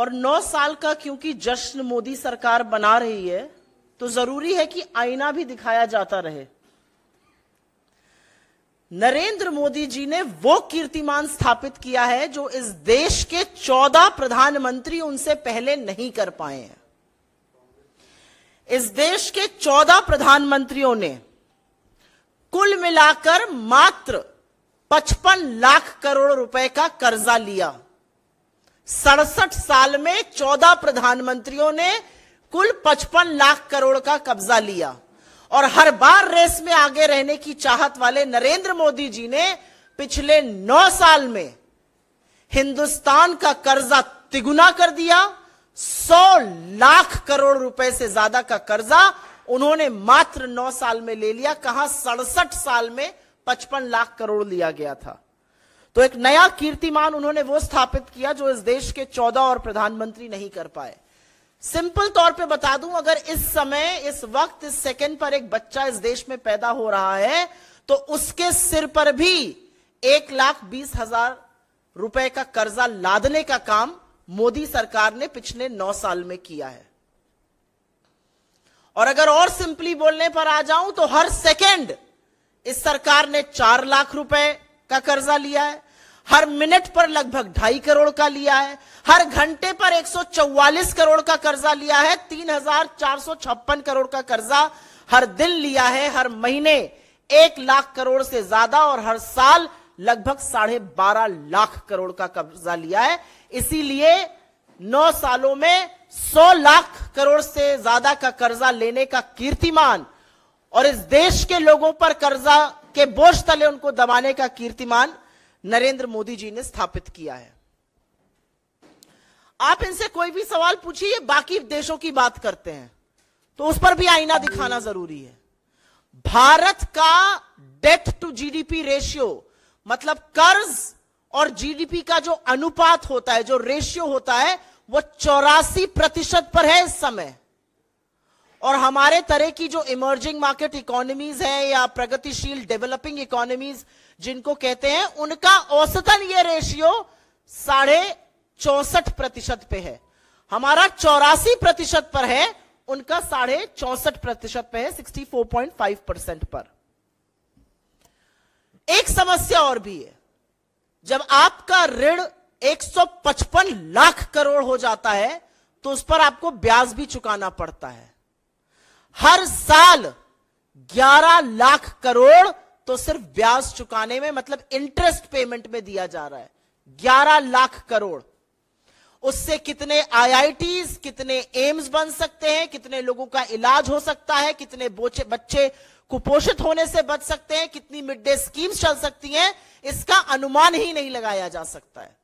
और 9 साल का क्योंकि जश्न मोदी सरकार बना रही है तो जरूरी है कि आईना भी दिखाया जाता रहे नरेंद्र मोदी जी ने वो कीर्तिमान स्थापित किया है जो इस देश के 14 प्रधानमंत्री उनसे पहले नहीं कर पाए हैं इस देश के 14 प्रधानमंत्रियों ने कुल मिलाकर मात्र 55 लाख करोड़ रुपए का कर्जा लिया सड़सठ साल में चौदह प्रधानमंत्रियों ने कुल पचपन लाख करोड़ का कब्जा लिया और हर बार रेस में आगे रहने की चाहत वाले नरेंद्र मोदी जी ने पिछले नौ साल में हिंदुस्तान का कर्जा तिगुना कर दिया सौ लाख करोड़ रुपए से ज्यादा का कर्जा उन्होंने मात्र नौ साल में ले लिया कहा सड़सठ साल में पचपन लाख करोड़ लिया गया था तो एक नया कीर्तिमान उन्होंने वो स्थापित किया जो इस देश के चौदह और प्रधानमंत्री नहीं कर पाए सिंपल तौर पे बता दूं अगर इस समय इस वक्त इस सेकेंड पर एक बच्चा इस देश में पैदा हो रहा है तो उसके सिर पर भी एक लाख बीस हजार रुपए का कर्जा लादने का काम मोदी सरकार ने पिछले नौ साल में किया है और अगर और सिंपली बोलने पर आ जाऊं तो हर सेकेंड इस सरकार ने चार लाख रुपए का कर्जा लिया है हर मिनट पर लगभग ढाई करोड़ का लिया है हर घंटे पर 144 करोड़ का कर्जा लिया है तीन करोड़ का कर्जा हर दिन लिया है हर महीने एक लाख करोड़ से ज्यादा और हर साल लगभग साढ़े बारह लाख करोड़ का कर्जा लिया है इसीलिए नौ सालों में सौ लाख करोड़ से ज्यादा का कर्जा लेने का कीर्तिमान और इस देश के लोगों पर कर्जा के बोझ तले उनको दबाने का कीर्तिमान नरेंद्र मोदी जी ने स्थापित किया है आप इनसे कोई भी सवाल पूछिए बाकी देशों की बात करते हैं तो उस पर भी आईना दिखाना जरूरी है भारत का डेट टू जीडीपी रेशियो मतलब कर्ज और जीडीपी का जो अनुपात होता है जो रेशियो होता है वो चौरासी प्रतिशत पर है इस समय और हमारे तरह की जो इमर्जिंग मार्केट इकोनॉमीज है या प्रगतिशील डेवलपिंग इकोनॉमीज जिनको कहते हैं उनका औसतन ये रेशियो साढ़े चौसठ प्रतिशत पे है हमारा चौरासी प्रतिशत पर है उनका साढ़े चौसठ प्रतिशत पे है 64.5 परसेंट पर एक समस्या और भी है जब आपका ऋण 155 लाख करोड़ हो जाता है तो उस पर आपको ब्याज भी चुकाना पड़ता है हर साल 11 लाख करोड़ तो सिर्फ ब्याज चुकाने में मतलब इंटरेस्ट पेमेंट में दिया जा रहा है 11 लाख करोड़ उससे कितने आईआईटीज कितने एम्स बन सकते हैं कितने लोगों का इलाज हो सकता है कितने बच्चे कुपोषित होने से बच सकते हैं कितनी मिड डे स्कीम्स चल सकती हैं इसका अनुमान ही नहीं लगाया जा सकता है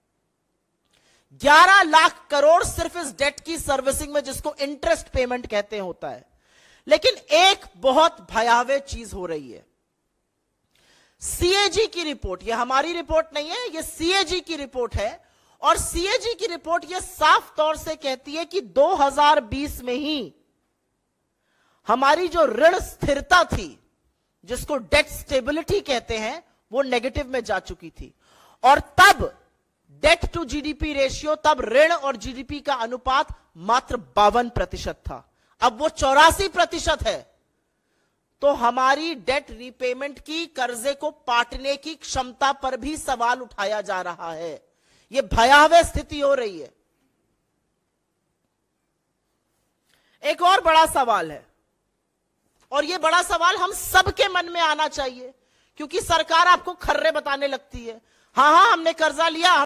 11 लाख करोड़ सिर्फ इस डेट की सर्विसिंग में जिसको इंटरेस्ट पेमेंट कहते होता है लेकिन एक बहुत भयावह चीज हो रही है सीएजी की रिपोर्ट ये हमारी रिपोर्ट नहीं है ये सीएजी की रिपोर्ट है और सीएजी की रिपोर्ट ये साफ तौर से कहती है कि 2020 में ही हमारी जो ऋण स्थिरता थी जिसको डेट स्टेबिलिटी कहते हैं वो नेगेटिव में जा चुकी थी और तब डेट टू जीडीपी रेशियो तब ऋण और जीडीपी का अनुपात मात्र बावन प्रतिशत था अब वो चौरासी प्रतिशत है तो हमारी डेट रिपेमेंट की कर्जे को पाटने की क्षमता पर भी सवाल उठाया जा रहा है यह भयावह स्थिति हो रही है एक और बड़ा सवाल है और यह बड़ा सवाल हम सबके मन में आना चाहिए क्योंकि सरकार आपको खर्रे बताने लगती है हां हां हमने कर्जा लिया